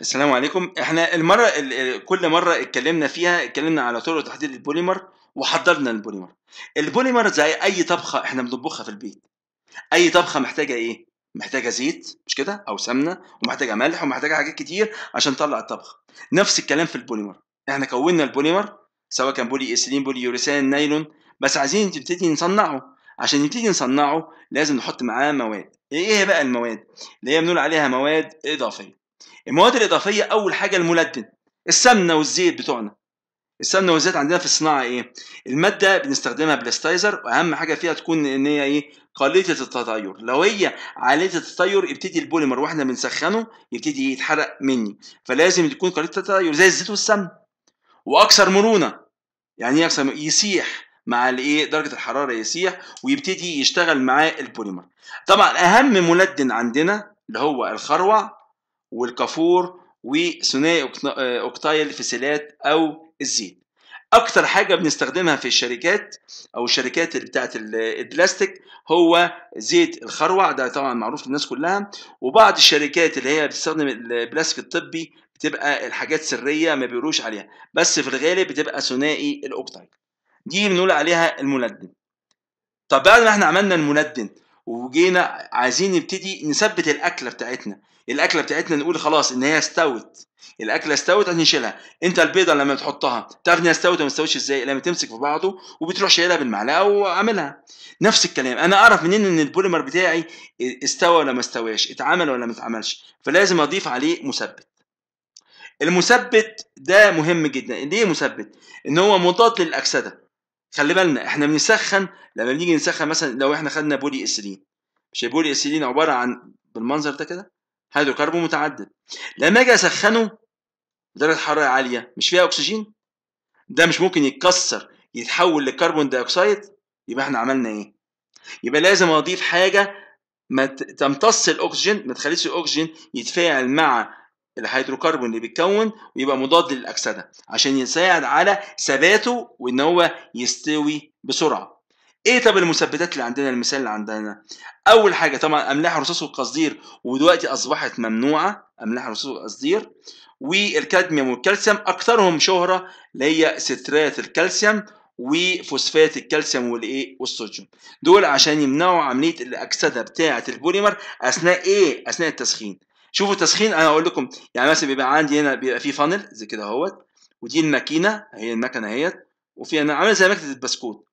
السلام عليكم احنا المره كل مره اتكلمنا فيها اتكلمنا على طرق تحضير البوليمر وحضرنا البوليمر البوليمر زي اي طبخه احنا بنطبخها في البيت اي طبخه محتاجه ايه محتاجه زيت مش كده او سمنه ومحتاجه ملح ومحتاجه حاجات كتير عشان تطلع الطبخ نفس الكلام في البوليمر احنا كوننا البوليمر سواء كان بولي اسيلين بولي يوريسان نايلون بس عايزين نبتدي نصنعه عشان نبتدي نصنعه لازم نحط معاه مواد ايه بقى المواد اللي هي بنقول عليها مواد اضافيه المواد الاضافيه اول حاجه الملدن السمنه والزيت بتوعنا السمنه والزيت عندنا في الصناعه ايه الماده بنستخدمها بلاستايزر واهم حاجه فيها تكون ان هي ايه قليله التطير لو هي عاليه التطير يبتدي البوليمر واحنا بنسخنه يبتدي يتحرق مني فلازم تكون قليله التطير زي الزيت والسمن واكثر مرونه يعني ايه اكثر يسيح مع الايه درجه الحراره يسيح ويبتدي يشتغل معاه البوليمر طبعا اهم ملدن عندنا اللي هو الخروع والكافور وثنائي اوكتايل آه، فيسيلات او الزيت اكتر حاجه بنستخدمها في الشركات او الشركات اللي بتاعه البلاستيك هو زيت الخروع ده طبعا معروف للناس كلها وبعض الشركات اللي هي بتستخدم البلاستيك الطبي بتبقى الحاجات سريه ما بيقولوش عليها بس في الغالب بتبقى ثنائي الاوكتايل دي بنقول عليها الملدن طب بعد ما احنا عملنا الملدن وجينا عايزين نبتدي نثبت الاكله بتاعتنا الاكله بتاعتنا نقول خلاص ان هي استوت الاكله استوت هنشيلها انت البيضه لما تحطها تعرف انها استوت وما استوتش ازاي لما تمسك في بعضه وبتروح شايلها بالمعلقه وعاملها نفس الكلام انا اعرف منين ان البوليمر بتاعي استوى ولا ما استواش اتعمل ولا ما اتعملش فلازم اضيف عليه مثبت المثبت ده مهم جدا ليه مثبت ان هو مضاد للاكسده خلي بالنا احنا بنسخن لما بنيجي نسخن مثلا لو احنا خدنا بولي اسيلين مش البولي اسيلين عباره عن بالمنظر ده كده هيدروكربون متعدد لما اجي اسخنه بدرجه حراره عاليه مش فيها اكسجين ده مش ممكن يتكسر يتحول لكربون دايوكسيد يبقى احنا عملنا ايه يبقى لازم اضيف حاجه ما تمتص الاكسجين ما تخليش الاكسجين يتفاعل مع الهيدروكربون اللي بيتكون ويبقى مضاد للاكسده عشان يساعد على ثباته وان هو يستوي بسرعه ايه طب المثبتات اللي عندنا المثال اللي عندنا اول حاجه طبعا املاح الرصاص والقصدير ودلوقتي اصبحت ممنوعه املاح الرصاص والقصدير والكادميوم والكالسيوم اكثرهم شهره اللي هي سترات الكالسيوم وفوسفات الكالسيوم والايه والصوديوم دول عشان يمنعوا عمليه الاكسده بتاعه البوليمر اثناء ايه اثناء التسخين شوفوا التسخين انا هقول لكم يعني مثلا بيبقى عندي هنا بيبقى في فانل زي كده اهوت ودي الماكينه هي المكنه اهيت وفي انا عامل زي مكنه البسكوت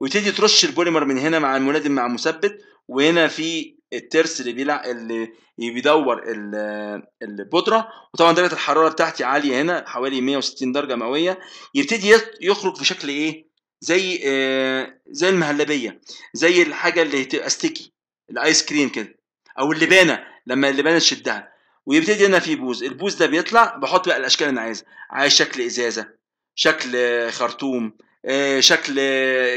ويبتدي ترش البوليمر من هنا مع المنادم مع المثبت وهنا في الترس اللي بيلع اللي بيدور البودره وطبعا درجه الحراره بتاعتي عاليه هنا حوالي 160 درجه مئويه يبتدي يخرج في شكل ايه زي آه، زي المهلبيه زي الحاجه اللي تبقى ستيكي الايس كريم كده او اللبانه لما اللبانه تشدها ويبتدي هنا في بوز البوز ده بيطلع بحط بقى الاشكال اللي انا عايزها عايز شكل ازازه شكل خرطوم آه، شكل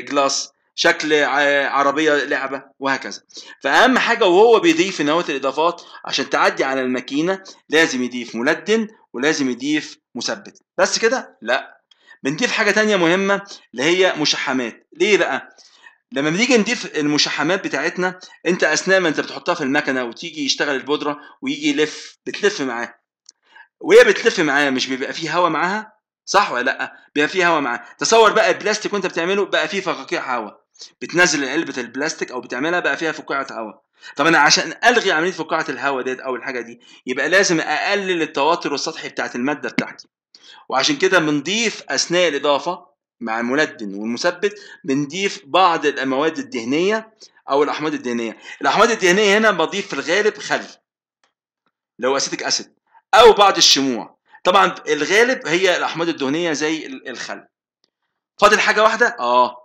جلاس شكل عربيه لعبه وهكذا فاهم حاجه وهو بيضيف في نواه الاضافات عشان تعدي على الماكينه لازم يضيف ملدن ولازم يضيف مثبت بس كده لا بنضيف حاجه تانية مهمه اللي هي مشحمات ليه بقى لما بنيجي نضيف المشحمات بتاعتنا انت اثناء ما انت بتحطها في المكنه وتيجي يشتغل البودره ويجي يلف بتلف معاه وهي بتلف معاه مش بيبقى فيه هواء معاها صح ولا لا بيبقى فيه هواء معاه تصور بقى البلاستيك وانت بتعمله بقى فيه فقاقيع هواء بتنزل علبه البلاستيك او بتعملها بقى فيها فقاعه هواء طب انا عشان الغي عمليه فقاعه الهواء ديت او الحاجه دي يبقى لازم اقلل التوتر السطحي بتاعت الماده بتاعتي وعشان كده بنضيف اثناء الاضافه مع الملدن والمثبت بنضيف بعض المواد الدهنيه او الاحماض الدهنيه الاحماض الدهنيه هنا بضيف في الغالب خل لو اسيتك اسيد او بعض الشموع طبعا الغالب هي الاحماض الدهنيه زي الخل فاضل حاجه واحده اه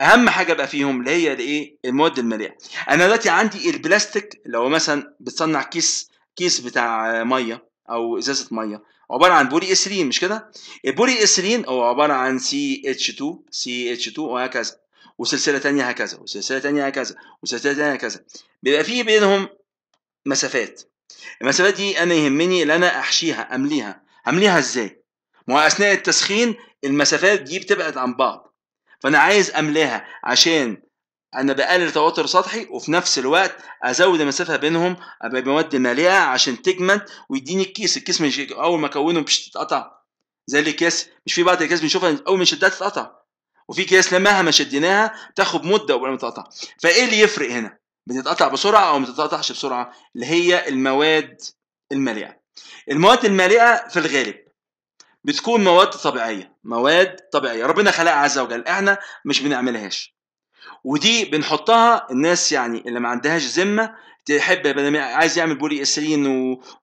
اهم حاجه بقى فيهم اللي هي الايه المواد الماليه انا دلوقتي عندي البلاستيك لو مثلا بتصنع كيس كيس بتاع ميه او ازازه ميه عباره عن بولي اسرين مش كده البولي اسرين هو عباره عن سي اتش 2 سي اتش 2 وهكذا وسلسله ثانيه هكذا وسلسله ثانيه هكذا وسلسله ثانيه هكذا بيبقى في بينهم مسافات المسافات دي انا يهمني ان انا احشيها امليها عامليها ازاي ما اثناء التسخين المسافات دي بتبعد عن بعض فانا عايز املاها عشان انا بقلل توتر سطحي وفي نفس الوقت ازود المسافه بينهم ابقى بمواد مالئه عشان تجمد ويديني الكيس الكيس مش اول ما اكونه مش تتقطع زي الاكياس مش في بعض الاكياس بنشوفها اول ما شدها تتقطع وفي كياس مهما شديناها تاخد مده قبل ما تتقطع فايه اللي يفرق هنا بتتقطع بسرعه او ما بتتقطعش بسرعه اللي هي المواد المالئه المواد المالئه في الغالب بتكون مواد طبيعيه مواد طبيعيه ربنا خلقها عز وجل احنا مش بنعملهاش ودي بنحطها الناس يعني اللي ما عندهاش ذمه تحب بدل عايز يعمل بولي اسرين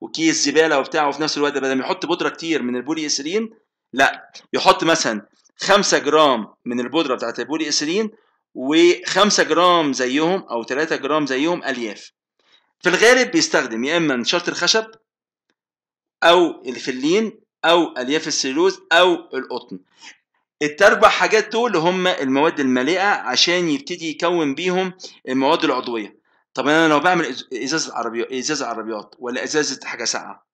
وكيس زباله وبتاع وفي نفس الوقت بدل ما يحط بودره كتير من البولي اسرين لا يحط مثلا 5 جرام من البودره بتاعت البولي اسرين و5 جرام زيهم او 3 جرام زيهم الياف في الغالب بيستخدم يا اما نشاره الخشب او الفلين او الياف السيلوز او القطن التربع حاجات دول هم المواد المالئه عشان يبتدي يكون بيهم المواد العضويه طب انا لو بعمل ازازه عربيات ازازه عربيات ولا ازازه حاجه ساقعه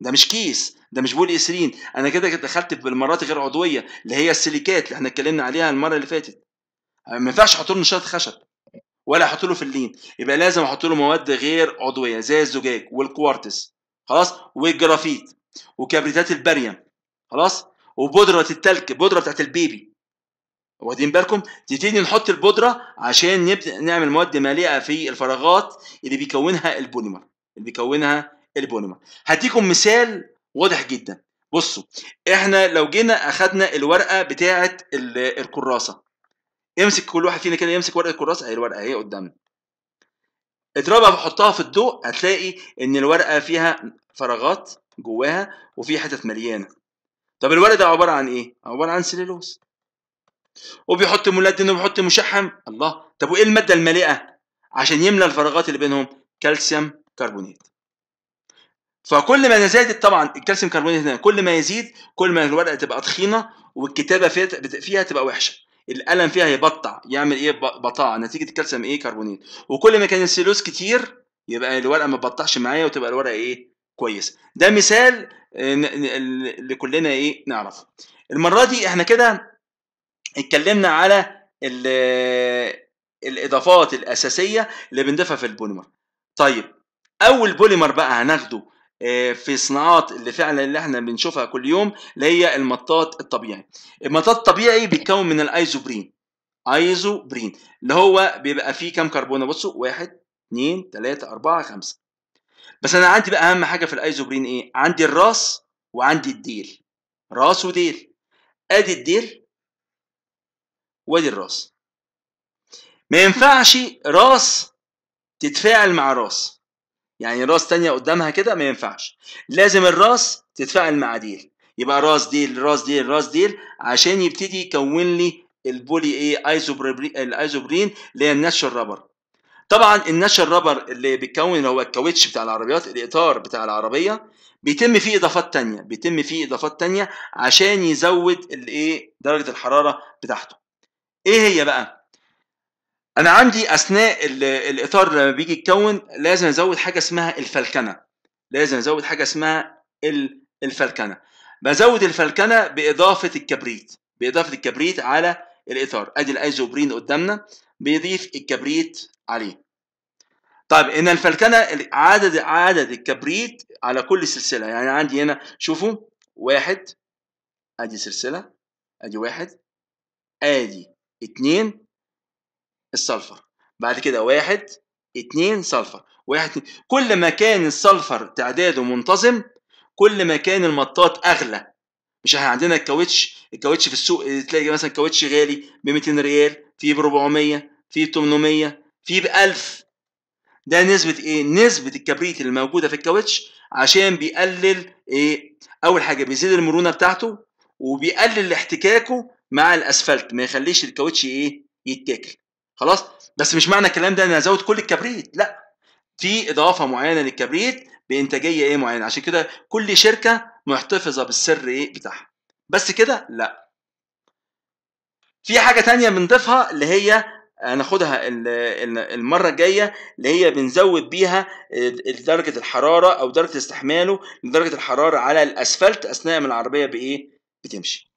ده مش كيس ده مش بول اسرين انا كده دخلت بالمرات غير عضويه اللي هي السيليكات اللي احنا اتكلمنا عليها المره اللي فاتت ما ينفعش احط له نشاط خشب ولا احط له فلين يبقى لازم احط له مواد غير عضويه زي الزجاج والكوارتز خلاص والجرافيت وكبريتات البريم خلاص وبودره التلك بودره بتاعت البيبي واخدين بالكم تبتدي نحط البودره عشان نبدا نعمل مواد مالئه في الفراغات اللي بيكونها البوليمر اللي بيكونها البوليمر هديكم مثال واضح جدا بصوا احنا لو جينا اخدنا الورقه بتاعه الكراسه امسك كل واحد فينا كده يمسك ورقه الكراسه اهي الورقه اهي قدامنا اضربها وحطها في الضوء هتلاقي ان الورقه فيها فراغات جواها وفي حتت مليانه طب الورق ده عباره عن ايه عباره عن سليلوز وبيحط ملدن وبيحط مشحم الله طب وايه الماده المالئه عشان يملى الفراغات اللي بينهم كالسيوم كربونات فكل ما زادت طبعا الكالسيوم كربونات هنا كل ما يزيد كل ما الورقه تبقى تخينه والكتابه فيها تبقى وحشه الالم فيها يبطع يعمل ايه بطاعه نتيجه الكالسيوم ايه كربونات وكل ما كان السيلوز كتير يبقى الورقه ما تبطعش معايا وتبقى الورقه ايه كويس ده مثال اللي آه، كلنا ايه نعرفه المره دي احنا كده اتكلمنا على الاضافات الاساسيه اللي بنضيفها في البوليمر طيب اول بوليمر بقى هناخده آه، في صناعات اللي فعلا اللي احنا بنشوفها كل يوم اللي هي المطاط الطبيعي المطاط الطبيعي بيتكون من الايزوبرين ايزوبرين اللي هو بيبقى فيه كام كربونه بصوا واحد اثنين ثلاثة اربعه خمسه بس انا عندي بقى اهم حاجه في الايزوبرين ايه عندي الراس وعندي الديل راس وديل ادي الديل وادي الراس ما ينفعش راس تتفاعل مع راس يعني راس تانية قدامها كده ما ينفعش لازم الراس تتفاعل مع ديل يبقى راس ديل راس ديل راس ديل عشان يبتدي يكون لي البولي ايه الايزوبرين اللي هي النش الرابر طبعا النش الرابر اللي بيتكون هو الكاوتش بتاع العربيات الاطار بتاع العربيه بيتم فيه اضافات تانية بيتم فيه اضافات تانية عشان يزود الايه درجه الحراره بتاعته ايه هي بقى انا عندي اثناء الاطار لما بيجي يتكون لازم ازود حاجه اسمها الفلكنه لازم ازود حاجه اسمها الفلكنه بزود الفلكنه باضافه الكبريت باضافه الكبريت على الاطار ادي الايزوبرين قدامنا بيضيف الكبريت عليه طيب ان الفلكنه عدد عدد الكبريت على كل سلسله يعني عندي هنا شوفوا واحد ادي سلسله ادي واحد ادي اتنين السلفر بعد كده واحد اتنين سلفر واحد اتنين. كل ما كان السلفر تعداده منتظم كل ما كان المطاط اغلى مش احنا عندنا الكاوتش الكاوتش في السوق تلاقي مثلا كاوتش غالي ب 200 ريال فيه ب 400 فيه ب 800 فيه ب 1000 ده نسبة ايه؟ نسبة الكبريت اللي موجودة في الكاوتش عشان بيقلل ايه؟ أول حاجة بيزيد المرونة بتاعته وبيقلل احتكاكه مع الأسفلت ما يخليش الكاوتش ايه؟ يتاكل. خلاص بس مش معنى الكلام ده ان ازود كل الكبريت لا في اضافه معينه للكبريت بانتاجيه ايه معينه عشان كده كل شركه محتفظه بالسر ايه بتاعها بس كده لا في حاجه تانية بنضيفها اللي هي هناخدها المره الجايه اللي هي بنزود بيها درجه الحراره او درجه استحماله لدرجه الحراره على الاسفلت اثناء ما العربيه بايه بتمشي